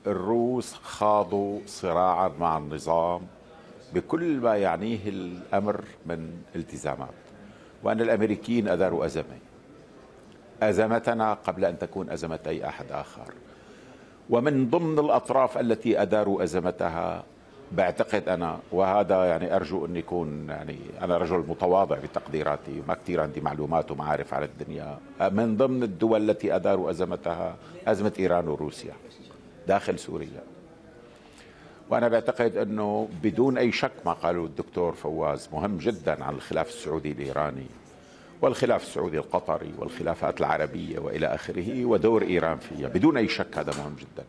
الروس خاضوا صراعا مع النظام بكل ما يعنيه الأمر من التزامات وأن الأمريكيين أداروا أزمة أزمتنا قبل أن تكون أزمة أي أحد آخر ومن ضمن الأطراف التي أداروا أزمتها بعتقد انا وهذا يعني ارجو ان يكون يعني انا رجل متواضع بتقديراتي ما كثير عندي معلومات ومعارف على الدنيا من ضمن الدول التي اداروا ازمتها ازمه ايران وروسيا داخل سوريا وانا بعتقد انه بدون اي شك ما قاله الدكتور فواز مهم جدا عن الخلاف السعودي الايراني والخلاف السعودي القطري والخلافات العربيه والى اخره ودور ايران فيها بدون اي شك هذا مهم جدا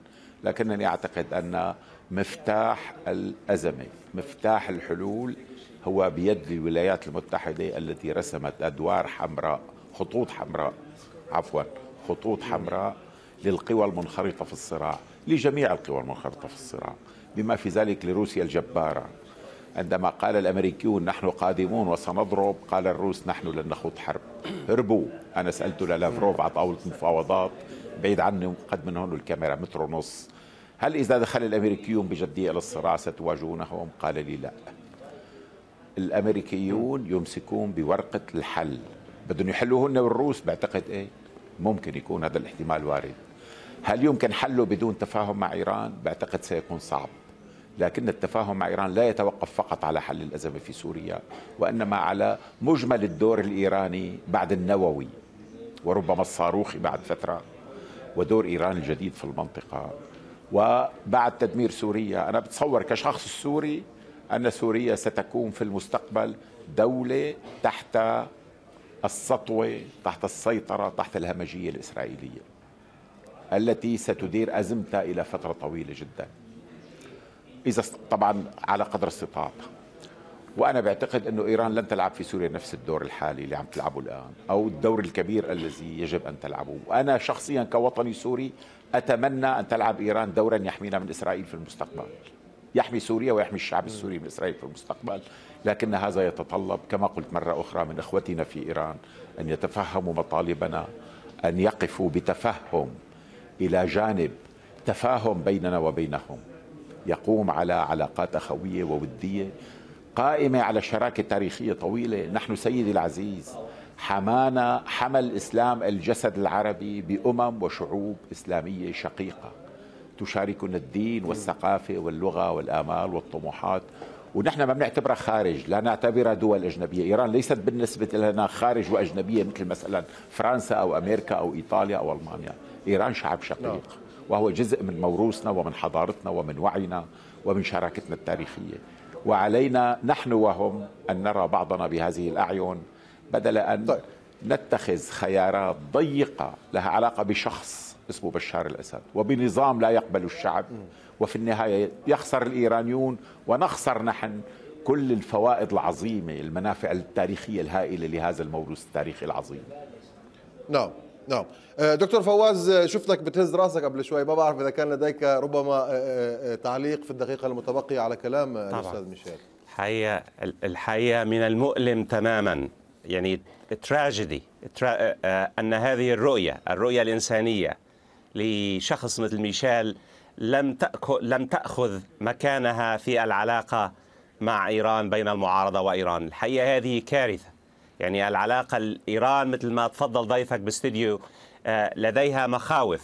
لكنني اعتقد ان مفتاح الأزمة مفتاح الحلول هو بيد الولايات المتحدة التي رسمت أدوار حمراء خطوط حمراء عفوا خطوط حمراء للقوى المنخرطة في الصراع لجميع القوى المنخرطة في الصراع بما في ذلك لروسيا الجبارة عندما قال الامريكيون نحن قادمون وسنضرب قال الروس نحن لن نخوض حرب هربوا انا سالته للافروف على طاوله مفاوضات بعيد عني قد من هون الكاميرا متر ونص هل إذا دخل الأمريكيون بجدية إلى الصراع ستواجهونهم قال لي لا الأمريكيون يمسكون بورقة الحل بدهم يحلوهن بالروس بعتقد إيه ممكن يكون هذا الاحتمال وارد هل يمكن حله بدون تفاهم مع إيران بعتقد سيكون صعب لكن التفاهم مع إيران لا يتوقف فقط على حل الأزمة في سوريا وإنما على مجمل الدور الإيراني بعد النووي وربما الصاروخي بعد فترة ودور إيران الجديد في المنطقة وبعد تدمير سوريا أنا بتصور كشخص سوري أن سوريا ستكون في المستقبل دولة تحت السطوة تحت السيطرة تحت الهمجية الإسرائيلية التي ستدير أزمتها إلى فترة طويلة جدا إذا طبعا على قدر استطاعتها وانا بعتقد انه ايران لن تلعب في سوريا نفس الدور الحالي اللي عم تلعبه الان او الدور الكبير الذي يجب ان تلعبه وانا شخصيا كوطني سوري اتمنى ان تلعب ايران دورا يحمينا من اسرائيل في المستقبل يحمي سوريا ويحمي الشعب السوري من اسرائيل في المستقبل لكن هذا يتطلب كما قلت مره اخرى من اخوتنا في ايران ان يتفهموا مطالبنا ان يقفوا بتفهم الى جانب تفاهم بيننا وبينهم يقوم على علاقات اخويه ووديه قائمة على شراكة تاريخية طويلة نحن سيدي العزيز حمانا حمل الإسلام الجسد العربي بأمم وشعوب إسلامية شقيقة تشاركنا الدين والثقافة واللغة والآمال والطموحات ونحن ما بنعتبرها خارج لا نعتبرها دول أجنبية إيران ليست بالنسبة لنا خارج وأجنبية مثل مثلا فرنسا أو أمريكا أو إيطاليا أو ألمانيا إيران شعب شقيق نعم. وهو جزء من موروثنا ومن حضارتنا ومن وعينا ومن شراكتنا التاريخية وعلينا نحن وهم أن نرى بعضنا بهذه الأعين بدل أن طيب. نتخذ خيارات ضيقة لها علاقة بشخص اسمه بشار الأسد وبنظام لا يقبل الشعب وفي النهاية يخسر الإيرانيون ونخسر نحن كل الفوائد العظيمة المنافع التاريخية الهائلة لهذا الموروث التاريخي العظيم نعم نعم آه، دكتور فواز آه، شفتك بتهز راسك قبل شوي ما بعرف اذا كان لديك ربما آه، تعليق في الدقيقه المتبقيه على كلام الاستاذ ميشيل الحقيقه الحقيقه من المؤلم تماما يعني تراجيدي ان هذه الرؤيه الرؤيه الانسانيه لشخص مثل ميشيل لم تأخذ لم تأخذ مكانها في العلاقة مع إيران بين المعارضة وإيران الحقيقة هذه كارثة يعني العلاقة الإيران مثل ما تفضل ضيفك باستديو آه، لديها مخاوف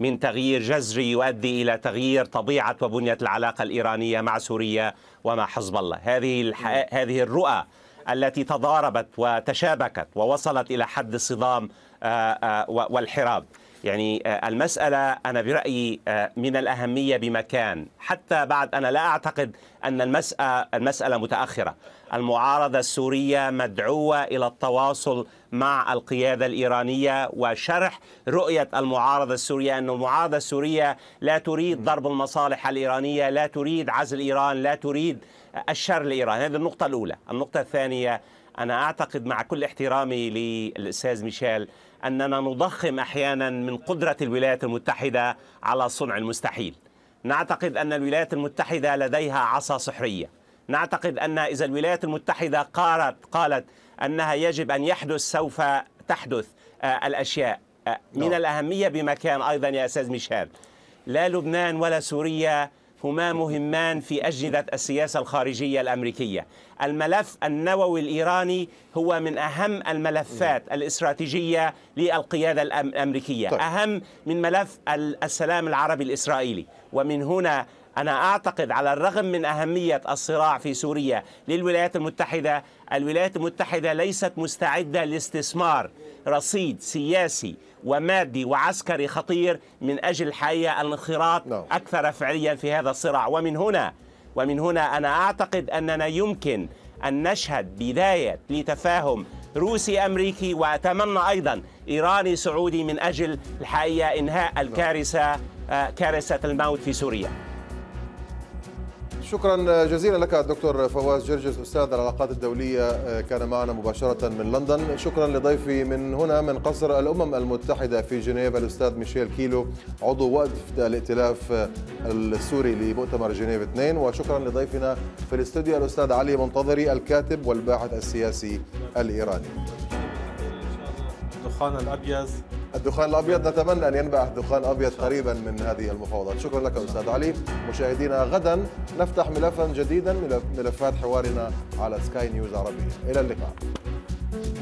من تغيير جذري يؤدي إلى تغيير طبيعة وبنية العلاقة الإيرانية مع سوريا ومع حزب الله هذه, هذه الرؤى التي تضاربت وتشابكت ووصلت إلى حد الصدام آه، آه، والحراب يعني آه، المسألة أنا برأيي آه، من الأهمية بمكان حتى بعد أنا لا أعتقد أن المسألة, المسألة متأخرة المعارضة السورية مدعوة إلى التواصل مع القيادة الإيرانية وشرح رؤية المعارضة السورية أن المعارضة السورية لا تريد ضرب المصالح الإيرانية لا تريد عزل إيران لا تريد آه، الشر لإيران هذه النقطة الأولى النقطة الثانية أنا أعتقد مع كل احترامي للأستاذ ميشيل اننا نضخم احيانا من قدره الولايات المتحده على صنع المستحيل. نعتقد ان الولايات المتحده لديها عصا سحريه. نعتقد ان اذا الولايات المتحده قالت قالت انها يجب ان يحدث سوف تحدث آه، الاشياء. آه، من نعم. الاهميه بمكان ايضا يا استاذ ميشيل لا لبنان ولا سوريا هما مهمان في أجهزة السياسة الخارجية الأمريكية الملف النووي الإيراني هو من أهم الملفات الاستراتيجية للقيادة الأمريكية طيب. أهم من ملف السلام العربي الإسرائيلي ومن هنا أنا أعتقد على الرغم من أهمية الصراع في سوريا للولايات المتحدة الولايات المتحدة ليست مستعدة لاستثمار رصيد سياسي ومادي وعسكري خطير من أجل الحقيقة الانخراط نعم. أكثر فعليا في هذا الصراع ومن هنا ومن هنا أنا أعتقد أننا يمكن أن نشهد بداية لتفاهم روسي أمريكي وأتمنى أيضا إيراني سعودي من أجل الحقيقة إنهاء الكارثة آه، كارثة الموت في سوريا شكرا جزيلا لك الدكتور فواز جرجس استاذ العلاقات الدوليه آه، كان معنا مباشره من لندن شكرا لضيفي من هنا من قصر الامم المتحده في جنيف الاستاذ ميشيل كيلو عضو وفد الائتلاف آه، السوري لمؤتمر جنيف 2 وشكرا لضيفنا في الاستوديو الاستاذ علي منتظري الكاتب والباحث السياسي الايراني دخان الابيض الدخان الابيض نتمنى ان ينبعث دخان ابيض قريبا من هذه المفاوضات شكرا لك استاذ علي مشاهدينا غدا نفتح ملفا جديدا ملفات حوارنا على سكاي نيوز عربيه الى اللقاء